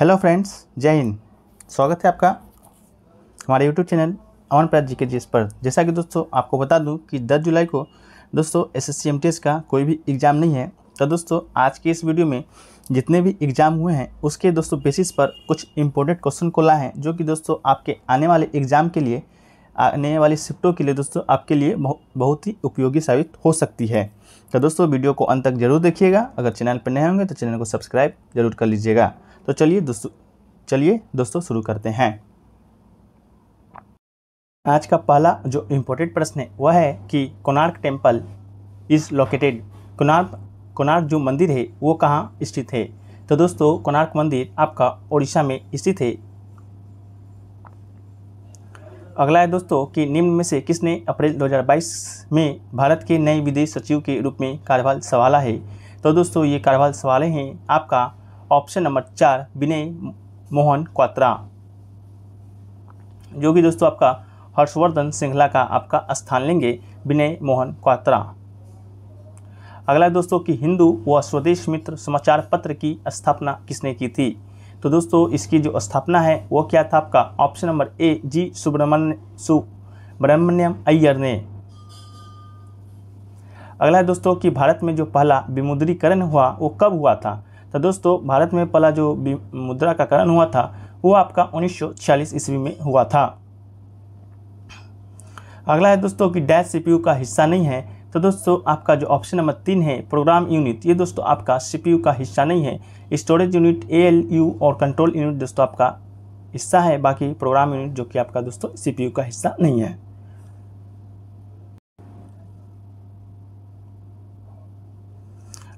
hello friends जय हिंद स्वागत है आपका हमारे यूट्यूब चैनल अमन प्राज जी के जिस पर जैसा कि दोस्तों आपको बता दूं कि 10 जुलाई को दोस्तों एस एस सी का कोई भी एग्ज़ाम नहीं है तो दोस्तों आज के इस वीडियो में जितने भी एग्ज़ाम हुए हैं उसके दोस्तों बेसिस पर कुछ इंपॉर्टेंट क्वेश्चन को लाए हैं जो कि दोस्तों आपके आने वाले एग्ज़ाम के लिए आने वाली शिफ्टों के लिए दोस्तों आपके लिए बहुत ही उपयोगी साबित हो सकती है तो दोस्तों वीडियो को अंत तक जरूर देखिएगा अगर चैनल पर नए होंगे तो चैनल को सब्सक्राइब जरूर कर लीजिएगा तो चलिए दोस्तों चलिए दोस्तों शुरू करते हैं आज का पहला जो इम्पोर्टेंट प्रश्न है वह है कि Konark temple is located Konark Konark जो मंदिर है वो कहाँ स्थित है तो दोस्तों कोणार्क मंदिर आपका ओडिशा में स्थित है अगला है दोस्तों कि निम्न में से किसने अप्रैल 2022 में भारत के नए विदेश सचिव के रूप में कार्यभार संभाला है तो दोस्तों ये कार्यभार संभाले हैं आपका ऑप्शन नंबर चार विनय मोहन क्वात्रा जो कि दोस्तों आपका हर्षवर्धन सिंघला का आपका स्थान लेंगे विनय मोहन क्वात्रा अगला दोस्तों कि हिंदू व स्वदेश मित्र समाचार पत्र की स्थापना किसने की थी तो दोस्तों इसकी जो स्थापना है वो क्या था आपका option number A G Subramanya Subramaniam Iyer ने अगला है दोस्तों कि भारत में जो पहला विमुद्रीकरण हुआ वो कब हुआ था तो दोस्तों भारत में पहला जो मुद्रा का कारण हुआ था वो आपका 1946 ईस्वी में हुआ था अगला है दोस्तों कि डैश सीपीयू का हिस्सा नहीं है तो दोस्तों आपका जो ऑप्शन नंबर तीन है प्रोग्राम यूनिट ये दोस्तों आपका सीपीयू का हिस्सा नहीं है स्टोरेज यूनिट ए और कंट्रोल यूनिट दोस्तों आपका हिस्सा है बाकी प्रोग्राम यूनिट जो कि आपका दोस्तों सीपीयू का हिस्सा नहीं है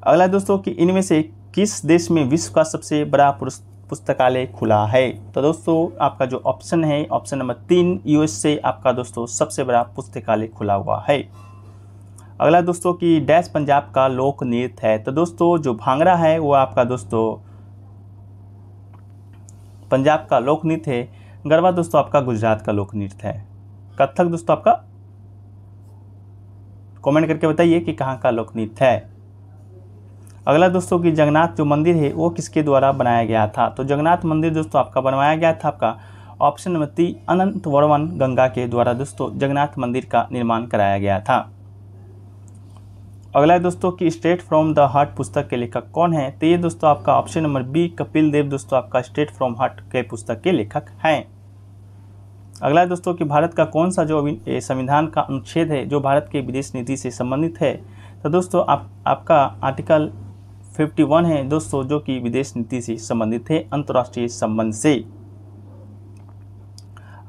अगला दोस्तों कि इनमें से किस देश में विश्व का सबसे बड़ा पुस्तकालय खुला है तो दोस्तों आपका जो ऑप्शन है ऑप्शन नंबर तीन यूएस से आपका दोस्तों सबसे बड़ा पुस्तकालय खुला हुआ है अगला दोस्तों कि डैश पंजाब का लोक नृत्य है तो दोस्तों जो भांगड़ा है वो आपका दोस्तों पंजाब का लोक नृत्य है गरबा दोस्तों आपका गुजरात का लोक नृत्य है कथक दोस्तों आपका कमेंट करके बताइए कि कहाँ का लोक नृत्य है अगला दोस्तों कि जगन्नाथ जो मंदिर है वो किसके द्वारा बनाया गया था तो जगन्नाथ मंदिर दोस्तों आपका बनवाया गया था आपका ऑप्शन नंबर ती अनंत वर्वन गंगा के द्वारा दोस्तों जगन्नाथ मंदिर का निर्माण कराया गया था अगला दोस्तों कि स्ट्रेट फ्रॉम द हार्ट पुस्तक के लेखक कौन है तो ये दोस्तों आपका option number B Kapil Dev दोस्तों आपका स्ट्रेट फ्रॉम हार्ट के पुस्तक के लेखक हैं अगला दोस्तों कि भारत का कौन सा जो संविधान का अनुच्छेद है जो भारत के विदेश नीति से संबंधित है तो दोस्तों आप आपका आर्टिकल 51 है दोस्तों जो कि विदेश नीति से संबंधित है अंतर्राष्ट्रीय संबंध से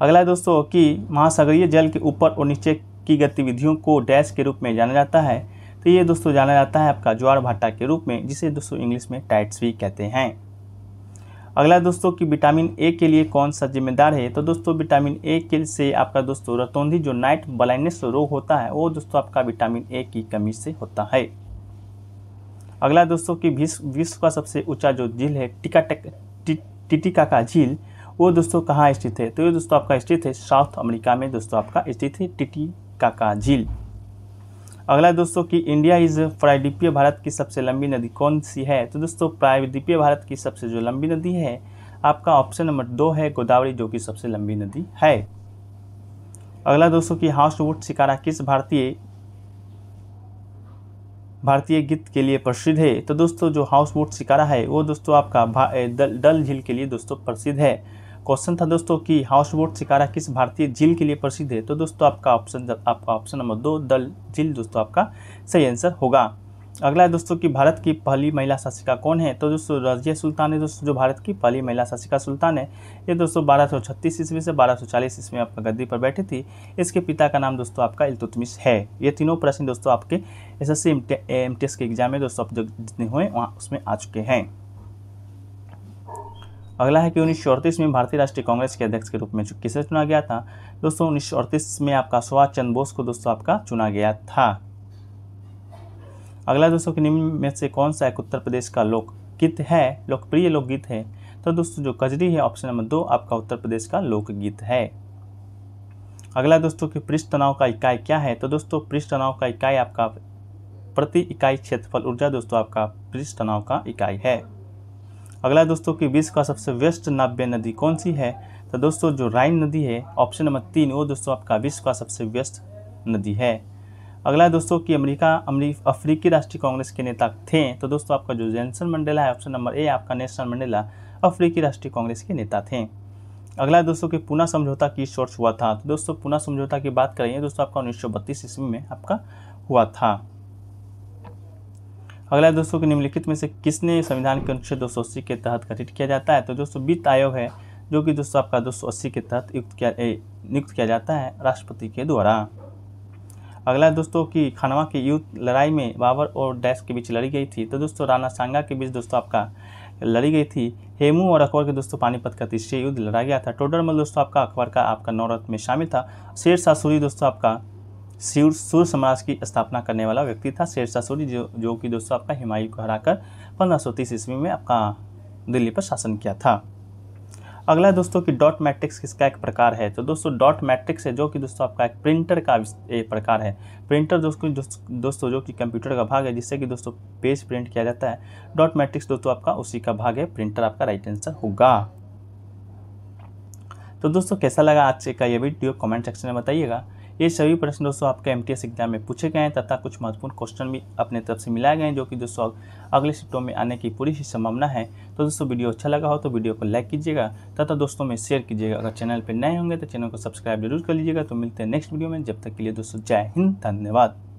अगला दोस्तों कि महासागरीय जल के ऊपर और नीचे की गतिविधियों को डैश के रूप में जाना जाता है तो ये दोस्तों जाना जाता है आपका ज्वार भाटा के रूप में जिसे दोस्तों इंग्लिश में टाइट्स भी कहते हैं अगला दोस्तों कि विटामिन ए के लिए कौन सा जिम्मेदार है तो दोस्तों विटामिन ए के से आपका दोस्तों रतौंधी जो नाइट ब्लाइंडनेस रोग होता है वो दोस्तों आपका विटामिन ए की कमी से होता है अगला दोस्तों की विश्व विश्व का सबसे ऊंचा जो झील है टिका टिका का झील वो दोस्तों कहाँ स्थित है तो ये दोस्तों आपका स्थित है साउथ अमेरिका में दोस्तों आपका स्थित है का झील अगला दोस्तों की इंडिया इज प्रायद्वीपीय भारत की सबसे लंबी नदी कौन सी है तो दोस्तों प्रायद्वीपीय भारत की सबसे जो लंबी नदी है आपका ऑप्शन नंबर दो है गोदावरी जो कि सबसे लंबी नदी है अगला दोस्तों की हाउस वुड शिकारा किस भारतीय भारतीय गीत के लिए प्रसिद्ध है तो दोस्तों जो हाउस बोट शिकारा है वो दोस्तों आपका डल, डल झील के लिए दोस्तों प्रसिद्ध है क्वेश्चन था दोस्तों कि हाउस बोट शिकारा किस भारतीय झील के लिए प्रसिद्ध है तो दोस्तों आपका ऑप्शन आपका ऑप्शन नंबर दो दल झील दोस्तों आपका सही आंसर होगा अगला है दोस्तों कि भारत की पहली महिला शासिका कौन है तो दोस्तों रजिया सुल्तान है दोस्तों जो भारत की पहली महिला शासिका सुल्तान है ये दोस्तों छत्तीस ईस्वी से 1240 ईस्वी में आपका गद्दी पर बैठी थी इसके पिता का नाम दोस्तों आपका इल्तुतमिश है ये तीनों प्रश्न दोस्तों आपके एस एस सी के एग्जाम में दोस्तों आप जो जितने हुए वहाँ उसमें आ चुके हैं अगला है कि उन्नीस में भारतीय राष्ट्रीय कांग्रेस के अध्यक्ष के रूप में किसे चुना गया था दोस्तों उन्नीस में आपका सुभाष चंद्र बोस को दोस्तों आपका चुना गया था अगला दोस्तों कि निम्न में से कौन सा एक उत्तर प्रदेश का लोक गीत है लोकप्रिय लोकगीत है तो दोस्तों जो कजरी है ऑप्शन नंबर दो आपका उत्तर प्रदेश का लोकगीत है अगला दोस्तों की पृष्ठ तनाव का इकाई क्या है तो दोस्तों पृष्ठ तनाव का इकाई आपका प्रति इकाई क्षेत्रफल ऊर्जा दोस्तों आपका पृष्ठ तनाव का इकाई है अगला दोस्तों की विश्व का सबसे व्यस्त नाव्य नदी कौन सी है तो दोस्तों जो राइन नदी है ऑप्शन नंबर तीन वो दोस्तों आपका विश्व का सबसे व्यस्त नदी है अगला है दोस्तों कि अमेरिका अफ्रीकी राष्ट्रीय कांग्रेस के नेता थे तो दोस्तों आपका जो जेंसन मंडेला है ऑप्शन नंबर ए आपका नेशनल मंडेला अफ्रीकी राष्ट्रीय कांग्रेस के नेता थे अगला है दोस्तों कि पुनः समझौता की सोर्स हुआ था तो दोस्तों पुनः समझौता की बात करेंगे दोस्तों आपका उन्नीस सौ ईस्वी में आपका हुआ था अगला है दोस्तों कि निम्नलिखित में से किसने संविधान के अनुच्छेद दो सौ के तहत गठित किया जाता है तो दोस्तों वित्त आयोग है जो कि दोस्तों आपका दो के तहत किया नियुक्त किया जाता है राष्ट्रपति के द्वारा अगला दोस्तों की खनवा की युद्ध लड़ाई में बाबर और डैश के बीच लड़ी गई थी तो दोस्तों राना सांगा के बीच दोस्तों आपका लड़ी गई थी हेमू और अकबर के दोस्तों पानीपत का तीसरे युद्ध लड़ा गया था टोटल में दोस्तों आपका अकबर का आपका नौरथ में शामिल था शेर सूरी दोस्तों आपका शिव सूर्य समाज की स्थापना करने वाला व्यक्ति था शेर सूरी जो जो कि दोस्तों आपका हिमायू को हराकर पंद्रह सौ ईस्वी में आपका दिल्ली पर शासन किया था अगला दोस्तों कि डॉट मैट्रिक्स किसका एक प्रकार है तो दोस्तों डॉट मैट्रिक्स है जो कि दोस्तों आपका एक प्रिंटर का एक प्रकार है प्रिंटर दोस्तों दोस्तों जो कि कंप्यूटर का भाग है जिससे कि दोस्तों पेज प्रिंट किया जाता है डॉट मैट्रिक्स दोस्तों आपका उसी का भाग है प्रिंटर आपका राइट आंसर होगा तो दोस्तों कैसा लगा आज का ये वीडियो कमेंट सेक्शन में बताइएगा ये सभी प्रश्न दोस्तों आपके एम टी एग्जाम में पूछे गए हैं तथा कुछ महत्वपूर्ण क्वेश्चन भी अपने तरफ से मिलाए गए हैं जो कि दोस्तों अगले शिफ्टों में आने की पूरी ही संभावना है तो दोस्तों वीडियो अच्छा लगा हो तो वीडियो को लाइक कीजिएगा तथा दोस्तों में शेयर कीजिएगा अगर चैनल पर नए होंगे तो चैनल को सब्सक्राइब जरूर कर लीजिएगा तो मिलते हैं नेक्स्ट वीडियो में जब तक के लिए दोस्तों जय हिंद धन्यवाद